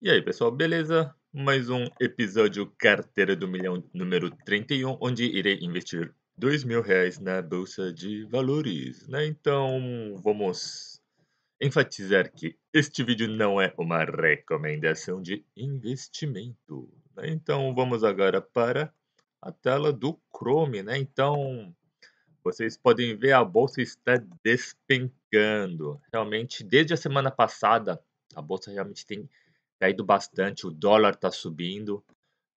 E aí, pessoal, beleza? Mais um episódio Carteira do Milhão número 31, onde irei investir dois mil reais na Bolsa de Valores, né? Então, vamos enfatizar que este vídeo não é uma recomendação de investimento. Né? Então, vamos agora para a tela do Chrome, né? Então, vocês podem ver a Bolsa está despencando. Realmente, desde a semana passada, a Bolsa realmente tem caído tá bastante, o dólar está subindo,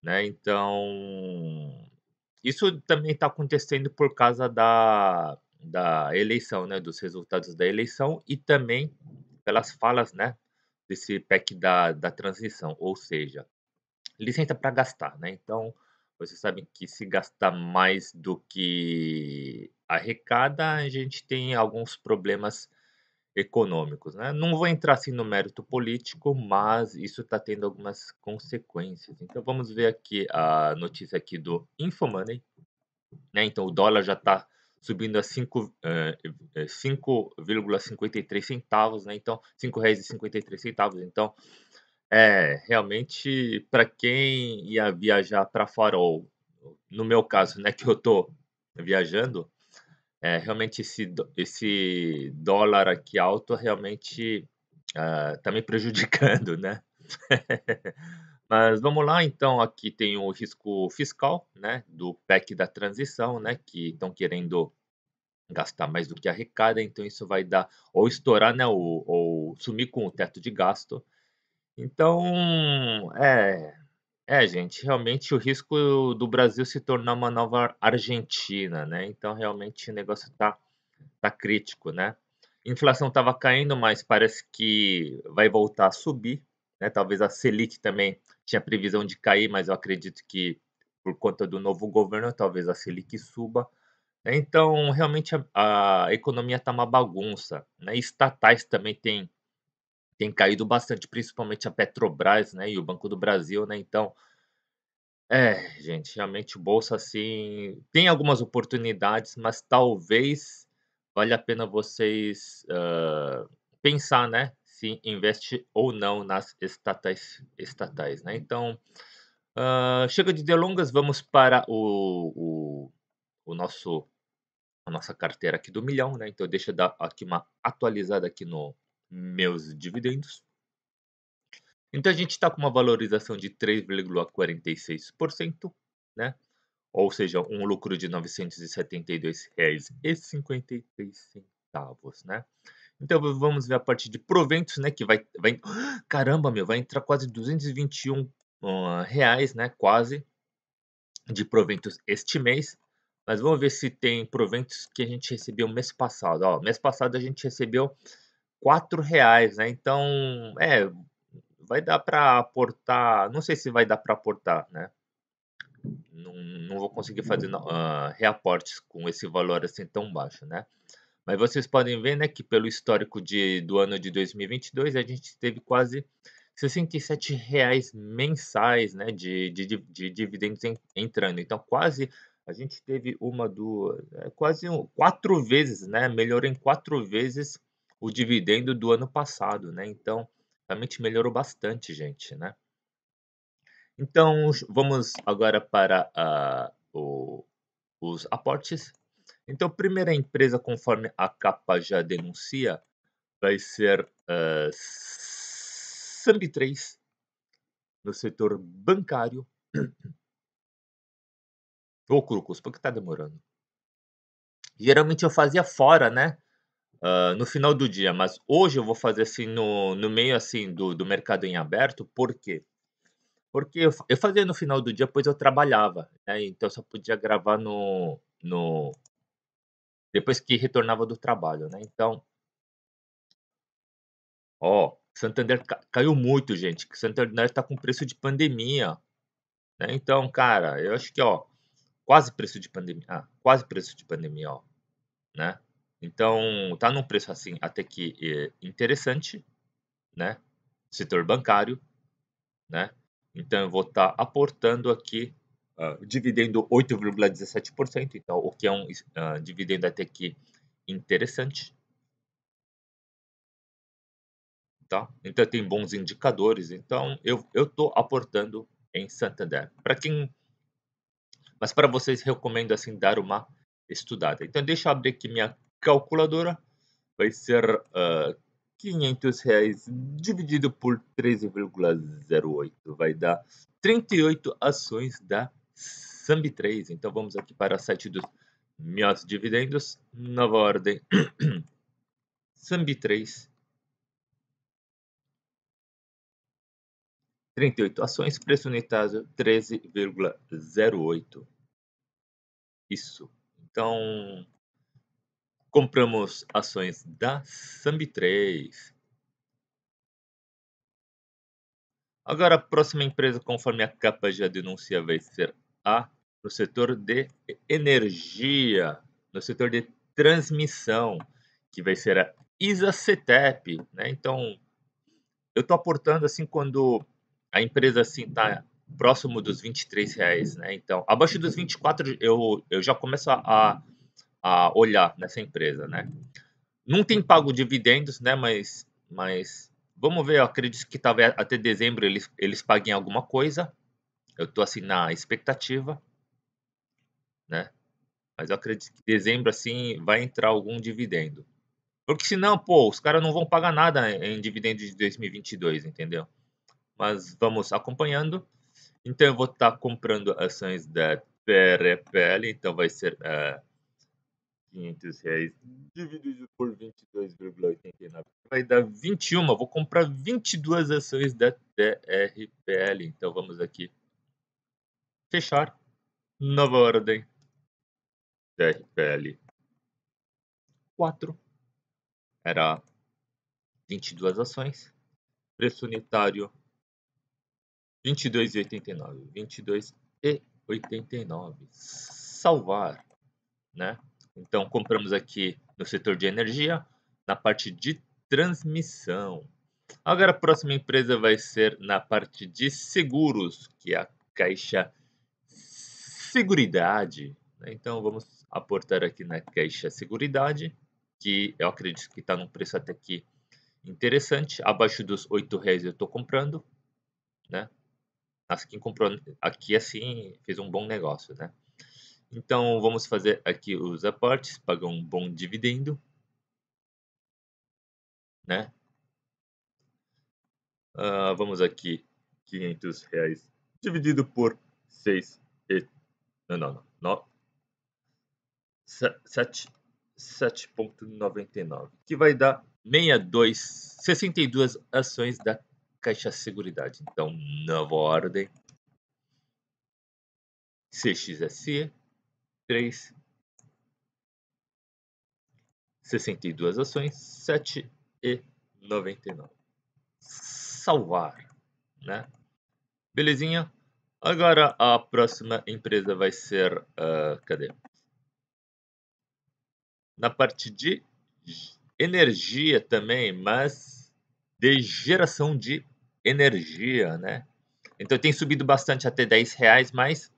né? Então isso também está acontecendo por causa da, da eleição, né? Dos resultados da eleição e também pelas falas, né? Desse PEC da, da transição, ou seja, licença para gastar, né? Então vocês sabem que se gastar mais do que arrecada, a gente tem alguns problemas econômicos. Né? Não vou entrar assim no mérito político, mas isso está tendo algumas consequências. Então vamos ver aqui a notícia aqui do Infomoney. Né? Então o dólar já está subindo a 5,53 eh, eh, centavos, né? então R$ 5,53 centavos. Então é realmente para quem ia viajar para Farol, no meu caso, né, que eu estou viajando, é, realmente esse, esse dólar aqui alto realmente está ah, uh, me prejudicando, né? Mas vamos lá, então, aqui tem o risco fiscal, né, do PEC da transição, né, que estão querendo gastar mais do que arrecada, então isso vai dar ou estourar, né, ou, ou sumir com o teto de gasto. Então, é, é, gente, realmente o risco do Brasil se tornar uma nova Argentina, né? Então, realmente o negócio tá, tá crítico, né? Inflação estava caindo, mas parece que vai voltar a subir, né? Talvez a Selic também tinha previsão de cair, mas eu acredito que por conta do novo governo, talvez a Selic suba. Né? Então, realmente a, a economia está uma bagunça, né? Estatais também tem tem caído bastante, principalmente a Petrobras né, e o Banco do Brasil. Né? Então, é, gente, realmente bolsa assim tem algumas oportunidades, mas talvez vale a pena vocês uh, pensar, né, se investe ou não nas estatais, estatais, né? Então, uh, chega de delongas, vamos para o, o, o, nosso a nossa carteira aqui do milhão, né? Então deixa eu dar aqui uma atualizada aqui no meus dividendos. Então a gente está com uma valorização de 3,46%, né? ou seja, um lucro de R$ 972,53. Né? Então vamos ver a parte de proventos, né? Que vai, vai caramba, meu, vai entrar quase 221 uh, ah, reais, né? Quase de proventos este mês. Mas vamos ver se tem proventos que a gente recebeu mês passado. Ó, mês passado a gente recebeu R$ reais, né? Então, é, vai dar para aportar, não sei se vai dar para aportar, né? Não, não vou conseguir fazer uh, reaportes com esse valor assim tão baixo, né? Mas vocês podem ver, né, que pelo histórico de, do ano de 2022 a gente teve quase 67 reais mensais, né, de, de, de dividendos entrando. Então quase a gente teve uma duas, é, quase um, quatro vezes, né? Melhorou em quatro vezes o dividendo do ano passado, né? Então realmente melhorou bastante, gente, né? Então, vamos agora para uh, o, os aportes. Então, primeira empresa, conforme a capa já denuncia, vai ser uh, eh, SAMB3, no setor bancário. Ô, Crocus, por que está demorando? Geralmente eu fazia fora, né? uh, no final do dia, mas hoje eu vou fazer assim no, no meio assim do, do mercado em aberto, por quê? Porque eu, eu fazia no final do dia, pois eu trabalhava, né? então só podia gravar no, no depois que retornava do trabalho, né? Então, ó, Santander caiu muito, gente. Santander está com preço de pandemia, né? Então, cara, eu acho que ó, quase preço de pandemia, ah, quase preço de pandemia, ó, né? Então, está num preço assim até que é, interessante, né? Setor bancário, né? Então, eu vou estar tá aportando aqui uh, dividendo 8,17%, então, o que é um uh, dividendo até que interessante. Tá? Então, tem bons indicadores. Então, eu estou aportando em Santander. Para quem... Mas para vocês, recomendo assim dar uma estudada. Então, deixa eu abrir aqui minha calculadora vai ser uh, ah, 500 reais dividido por 13,08 vai dar 38 ações da SAMB3. Então vamos aqui para o site dos meus dividendos, nova ordem SAMB3 38 ações, preço unitário 13,08. Isso. Então, compramos ações da Sambi3. Agora, a próxima empresa, conforme a capa já denuncia, vai ser a no setor de energia, no setor de transmissão, que vai ser a Isacetep, né? Então, eu estou aportando assim quando a empresa assim está próximo dos 23 reais, né? Então, abaixo dos 24 eu, eu já começo a, a olhar nessa empresa, né? Não tem pago dividendos, né? Mas, mas vamos ver. Eu acredito que talvez até dezembro eles, eles paguem alguma coisa. Eu estou assim na expectativa, né? Mas eu acredito que dezembro assim vai entrar algum dividendo. Porque senão, pô, os caras não vão pagar nada em dividendo de 2022, entendeu? Mas vamos acompanhando. Então eu vou estar tá comprando ações da PRPL, então vai ser eh, 500 reais dividido por 22,89 vai dar 21. Vou comprar 22 ações da TRPL. Então vamos aqui fechar nova ordem TRPL 4 era 22 ações preço unitário 22,89 22 e 89 salvar né então, compramos aqui no setor de energia, na parte de transmissão. Agora, a próxima empresa vai ser na parte de seguros, que é a Caixa Seguridade. Né? Então, vamos aportar aqui na Caixa Seguridade, que eu acredito que está num preço até aqui interessante. Abaixo dos R$ 8,00 eu estou comprando, né? Mas quem comprou aqui, assim, fez um bom negócio, né? Então vamos fazer aqui os aportes, pagar um bom dividendo, né? Uh, vamos aqui 500 reais dividido por 6 e não não não, não. 7.99 que vai dar 62 62 ações da Caixa Seguridade. Então nova ordem CXSE três, sessenta e duas ações, sete e noventa e nove. Salvar, né? Belezinha? Agora a próxima empresa vai ser, uh, cadê? Na parte de energia também, mas de geração de energia, né? Então tem subido bastante até 10 reais, mas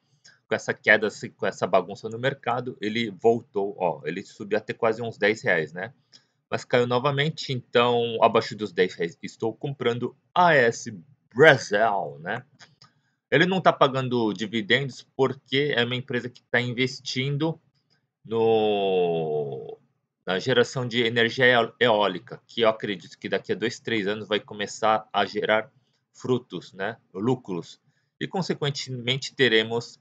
com essa queda, assim, com essa bagunça no mercado, ele voltou, ó, ele subiu até quase uns 10 reais, né? Mas caiu novamente, então abaixo dos 10 reais estou comprando AS Brasil, né? Ele não está pagando dividendos porque é uma empresa que está investindo no, na geração de energia eólica, que eu acredito que daqui a dois, três anos vai começar a gerar frutos, né, lucros, e consequentemente teremos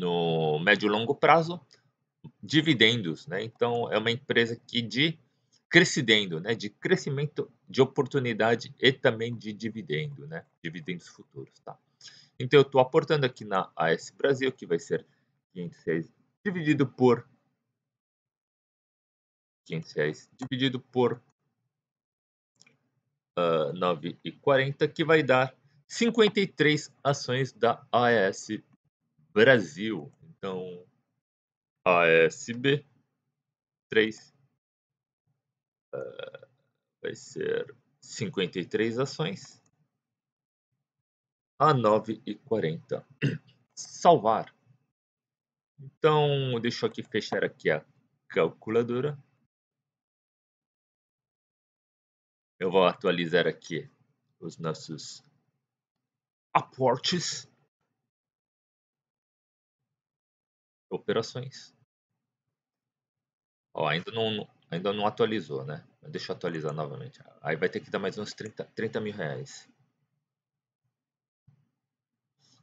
no médio e longo prazo, dividendos, né? Então é uma empresa que de crescendo, né? De crescimento de oportunidade e também de dividendo, né? Dividendos futuros, tá? Então eu estou aportando aqui na AS Brasil, que vai ser 500 reais dividido por 500 dividido por uh, ah, 9,40, que vai dar 53 ações da AES Brasil. Então, ASB 3. Uh, vai ser 53 ações. A 9 e 40. Salvar. Então, deixa eu aqui fechar aqui a calculadora. Eu vou atualizar aqui os nossos aportes. operações. Ó, ainda não, ainda não atualizou, né? Deixa eu atualizar novamente. Aí vai ter que dar mais uns 30, 30 mil reais.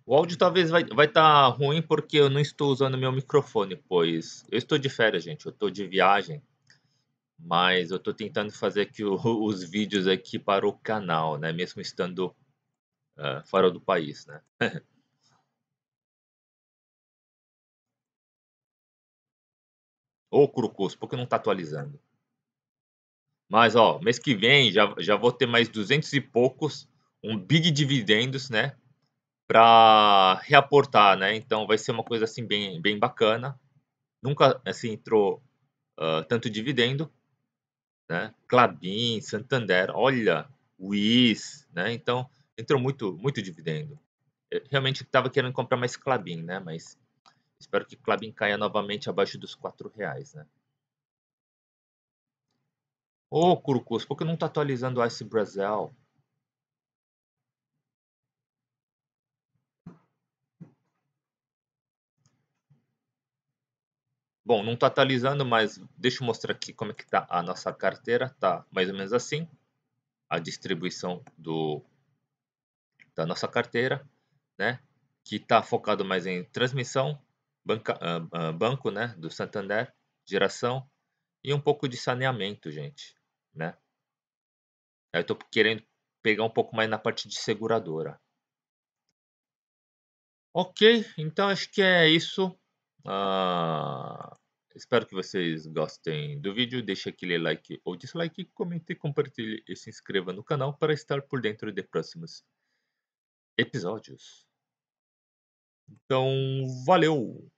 O áudio talvez vai estar vai tá ruim porque eu não estou usando meu microfone, pois eu estou de férias, gente. Eu estou de viagem, mas eu estou tentando fazer aqui o, os vídeos aqui para o canal, né? Mesmo estando uh, fora do país, né? Ou Crocus, por que não está atualizando? Mas, ó, mês que vem já, já vou ter mais 200 e poucos, um big dividendos, né? Para reaportar, né? Então vai ser uma coisa assim bem, bem bacana. Nunca assim entrou uh, tanto dividendo, né? Clabin, Santander, olha, Wiz, né? Então entrou muito, muito dividendo. Eu realmente estava querendo comprar mais Clabin, né? Mas Espero que Klabin caia novamente abaixo dos quatro reais, né? Ô, oh, Curucus, por que não tá atualizando o Ice Brasil? Bom, não está atualizando, mas deixa eu mostrar aqui como é que está a nossa carteira. Está mais ou menos assim, a distribuição do, da nossa carteira, né? Que está focado mais em transmissão, banca, uh, uh, banco né, do Santander, geração e um pouco de saneamento, gente. Né? Eu estou querendo pegar um pouco mais na parte de seguradora. Ok, então acho que é isso. Uh, espero que vocês gostem do vídeo. Deixe aquele like ou dislike, comente, compartilhe e se inscreva no canal para estar por dentro de próximos episódios. Então, valeu!